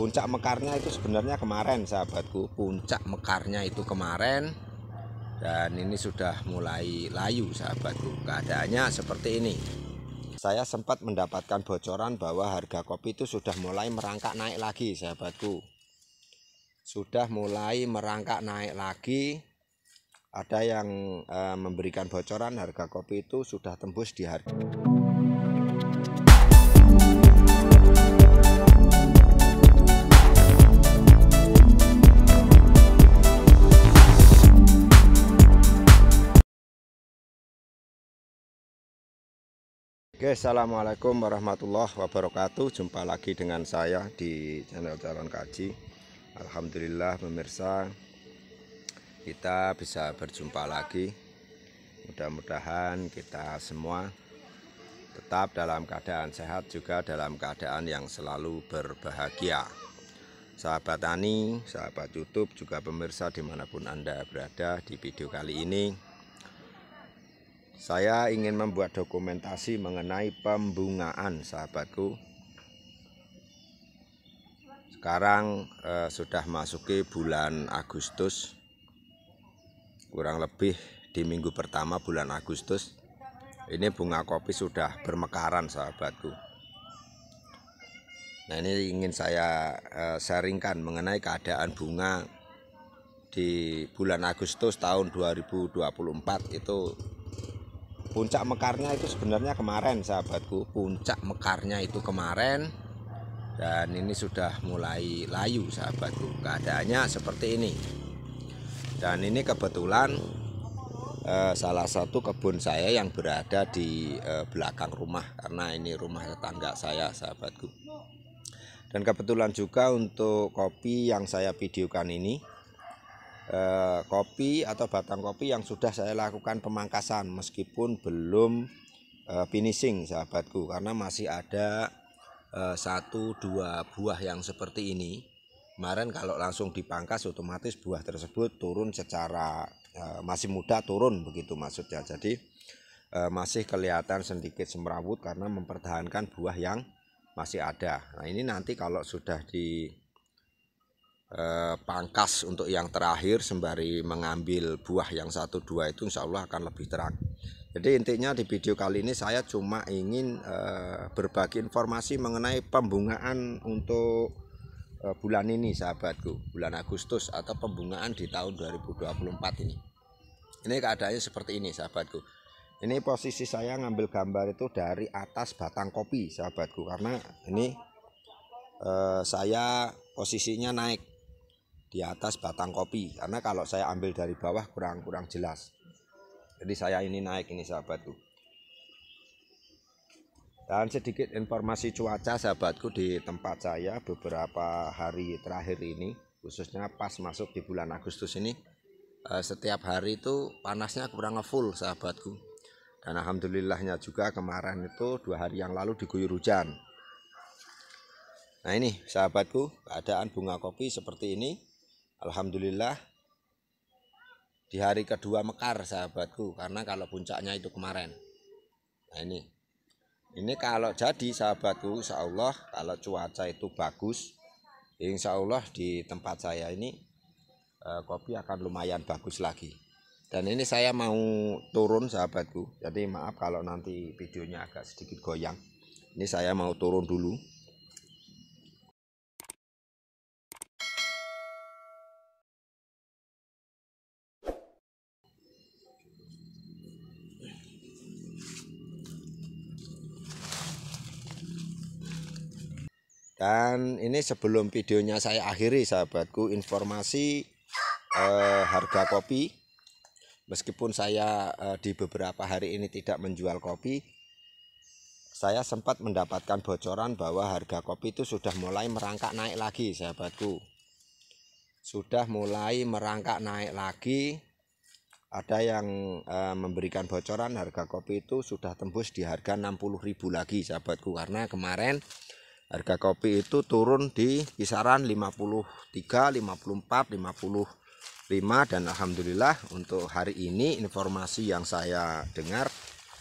puncak mekarnya itu sebenarnya kemarin sahabatku puncak mekarnya itu kemarin dan ini sudah mulai layu sahabatku keadaannya seperti ini saya sempat mendapatkan bocoran bahwa harga kopi itu sudah mulai merangkak naik lagi sahabatku sudah mulai merangkak naik lagi ada yang eh, memberikan bocoran harga kopi itu sudah tembus di harga Oke, Assalamualaikum warahmatullahi wabarakatuh Jumpa lagi dengan saya di channel Calon Kaji Alhamdulillah pemirsa Kita bisa berjumpa lagi Mudah-mudahan kita semua Tetap dalam keadaan sehat juga dalam keadaan yang selalu berbahagia Sahabat Tani, sahabat Youtube, juga pemirsa dimanapun Anda berada di video kali ini saya ingin membuat dokumentasi mengenai pembungaan, sahabatku. Sekarang eh, sudah ke bulan Agustus. Kurang lebih di minggu pertama bulan Agustus. Ini bunga kopi sudah bermekaran, sahabatku. Nah, ini ingin saya eh, sharingkan mengenai keadaan bunga di bulan Agustus tahun 2024 itu puncak mekarnya itu sebenarnya kemarin sahabatku puncak mekarnya itu kemarin dan ini sudah mulai layu sahabatku keadaannya seperti ini dan ini kebetulan eh, salah satu kebun saya yang berada di eh, belakang rumah karena ini rumah tetangga saya sahabatku dan kebetulan juga untuk kopi yang saya videokan ini Eh, kopi atau batang kopi yang sudah saya lakukan pemangkasan meskipun belum eh, finishing sahabatku karena masih ada eh, satu dua buah yang seperti ini kemarin kalau langsung dipangkas otomatis buah tersebut turun secara masih muda turun begitu maksudnya jadi masih kelihatan sedikit semrawut karena mempertahankan buah yang masih ada nah ini nanti kalau sudah di Eh, pangkas untuk yang terakhir sembari mengambil buah yang satu dua itu insya Allah akan lebih terang. Jadi intinya di video kali ini saya cuma ingin eh, berbagi informasi mengenai pembungaan untuk eh, bulan ini sahabatku, bulan Agustus atau pembungaan di tahun 2024 ini. Ini keadaannya seperti ini sahabatku. Ini posisi saya ngambil gambar itu dari atas batang kopi sahabatku karena ini eh, saya posisinya naik di atas batang kopi karena kalau saya ambil dari bawah kurang kurang jelas jadi saya ini naik ini sahabatku dan sedikit informasi cuaca sahabatku di tempat saya beberapa hari terakhir ini khususnya pas masuk di bulan Agustus ini eh, setiap hari itu panasnya kurang full sahabatku dan alhamdulillahnya juga kemarin itu dua hari yang lalu diguyur hujan nah ini sahabatku keadaan bunga kopi seperti ini Alhamdulillah di hari kedua mekar sahabatku karena kalau puncaknya itu kemarin. Nah ini. Ini kalau jadi sahabatku insya Allah kalau cuaca itu bagus insya Allah di tempat saya ini eh, kopi akan lumayan bagus lagi. Dan ini saya mau turun sahabatku. Jadi maaf kalau nanti videonya agak sedikit goyang. Ini saya mau turun dulu. Dan ini sebelum videonya saya akhiri sahabatku informasi eh, harga kopi. Meskipun saya eh, di beberapa hari ini tidak menjual kopi, saya sempat mendapatkan bocoran bahwa harga kopi itu sudah mulai merangkak naik lagi sahabatku. Sudah mulai merangkak naik lagi. Ada yang eh, memberikan bocoran harga kopi itu sudah tembus di harga 60.000 lagi sahabatku karena kemarin harga kopi itu turun di kisaran 53 54 55 dan Alhamdulillah untuk hari ini informasi yang saya dengar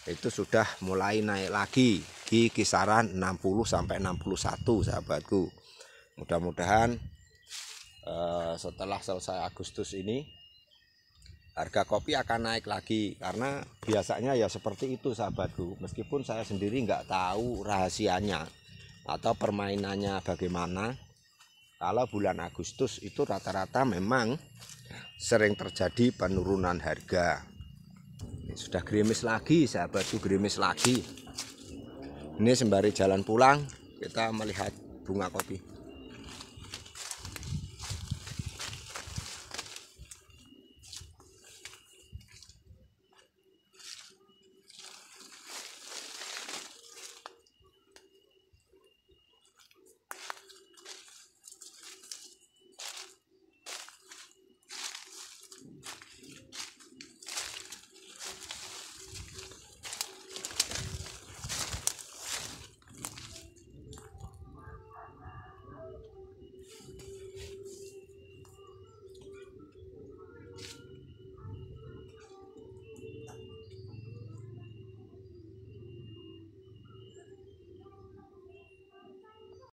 itu sudah mulai naik lagi di kisaran 60 sampai 61 sahabatku mudah-mudahan eh, setelah selesai Agustus ini harga kopi akan naik lagi karena biasanya ya seperti itu sahabatku meskipun saya sendiri nggak tahu rahasianya atau permainannya bagaimana. Kalau bulan Agustus itu rata-rata memang sering terjadi penurunan harga. Ini sudah gerimis lagi, sahabatku gerimis lagi. Ini sembari jalan pulang, kita melihat bunga kopi.